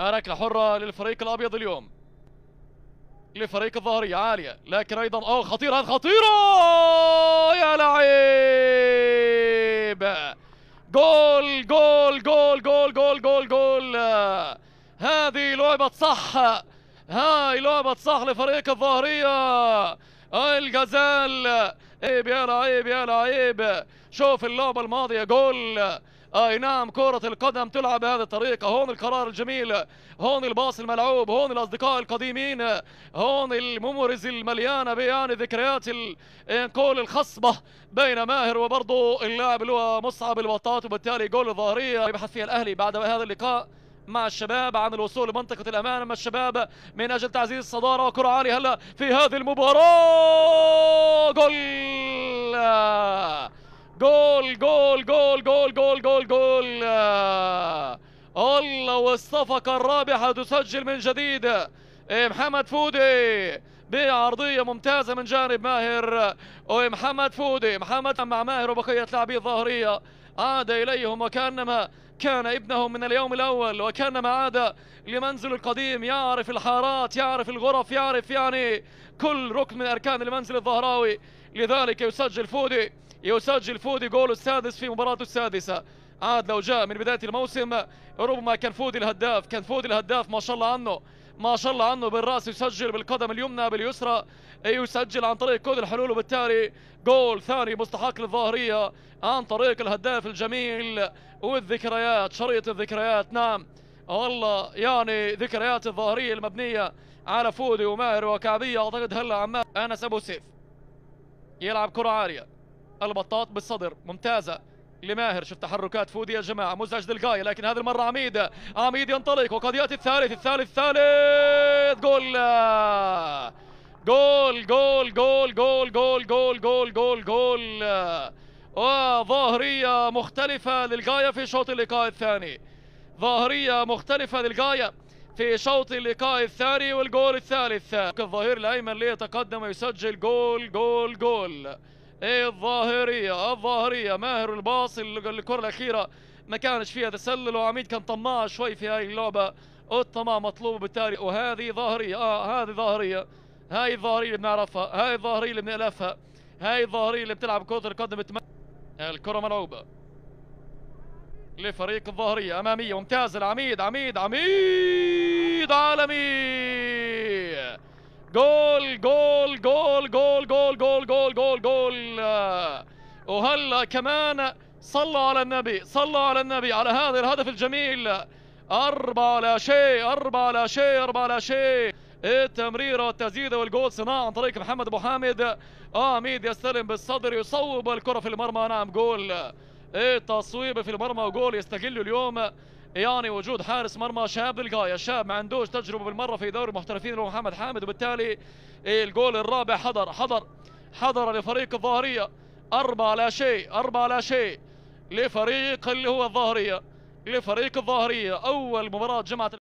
ركله حره للفريق الابيض اليوم لفريق الظهريه عاليه لكن ايضا اه خطيره خطيره يا لعيب جول جول جول جول جول جول جول هذه لعبة صح هاي لعبة صح لفريق الظهرية الجزال عيب يا لعيب يا لعيب شوف اللعبة الماضية جول اي نعم كرة القدم تلعب بهذه الطريقة هون القرار الجميل هون الباص الملعوب هون الاصدقاء القديمين هون الممرز المليانة بيعني ذكريات نقول الخصبة بين ماهر وبرضه اللاعب اللي هو مصعب البطاط وبالتالي جول ظهرية يبحث فيها الاهلي بعد هذا اللقاء مع الشباب عن الوصول لمنطقة الأمان اما الشباب من أجل تعزيز الصدارة وكرة عالية هلا في هذه المباراة جول جول جول والصفقة الرابحة تسجل من جديد إيه، محمد فودي بعرضية ممتازة من جانب ماهر ومحمد إيه، فودي محمد مع ماهر وبقية لاعبي الظهرية عاد إليهم وكأنما كان ابنهم من اليوم الأول وكأنما عاد لمنزل القديم يعرف الحارات يعرف الغرف يعرف يعني كل ركن من أركان المنزل الظهراوي لذلك يسجل فودي يسجل فودي جول السادس في مباراته السادسة عاد لو جاء من بداية الموسم ربما كان فودي الهداف كان فودي الهداف ما شاء الله عنه ما شاء الله عنه بالراس يسجل بالقدم اليمنى باليسرى يسجل عن طريق كود الحلول وبالتالي جول ثاني مستحق للظاهريه عن طريق الهداف الجميل والذكريات شريط الذكريات نعم والله يعني ذكريات الظاهريه المبنيه على فودي وماهر وكعبيه اعتقد هلا عماد انس ابو سيف يلعب كره عاليه البطاط بالصدر ممتازه لماهر شوف تحركات فودي يا جماعة مزعج للغاية لكن هذه المرة عميد عميد ينطلق وقد يأتي الثالث الثالث الثالث جول جول جول جول جول جول جول جول جول جول وظاهرية مختلفة للغاية في شوط اللقاء الثاني ظاهرية مختلفة للغاية في شوط اللقاء الثاني والجول الثالث الظهير الأيمن ليتقدم ويسجل جول جول جول هي إيه الظاهريه الظاهريه ماهر الباص الكره الاخيره ما كانش فيها تسلل وعميد كان طماع شوي في هاي اللعبه الطماع مطلوب بالتالي وهذه ظاهريه اه هذه ظاهريه هاي الظاهريه اللي بنعرفها هاي الظاهريه اللي بنالفها هاي الظاهريه اللي بتلعب كره القدم بتم... الكره ملعوبه لفريق الظاهريه اماميه ممتازه العميد عميد عميد عالمي جول جول جول جول جول جول, جول. وهلا كمان صلوا على النبي صلوا على النبي على هذا الهدف الجميل أربعة لا شيء أربعة لا شيء أربعة لا شيء إيه التمريرة والتسديدة والجول صناعة عن طريق محمد أبو حامد أميد آه يستلم بالصدر يصوب الكرة في المرمى نعم جول ايه في المرمى وجول يستغل اليوم يعني وجود حارس مرمى شاب للغاية شاب ما عندوش تجربة بالمرة في دوري المحترفين محمد حامد وبالتالي إيه الجول الرابع حضر حضر حضر لفريق الظاهرية أربعة لا شيء أربعة لا شيء لفريق اللي هو الظاهرية لفريق الظاهرية أول مباراة جمعت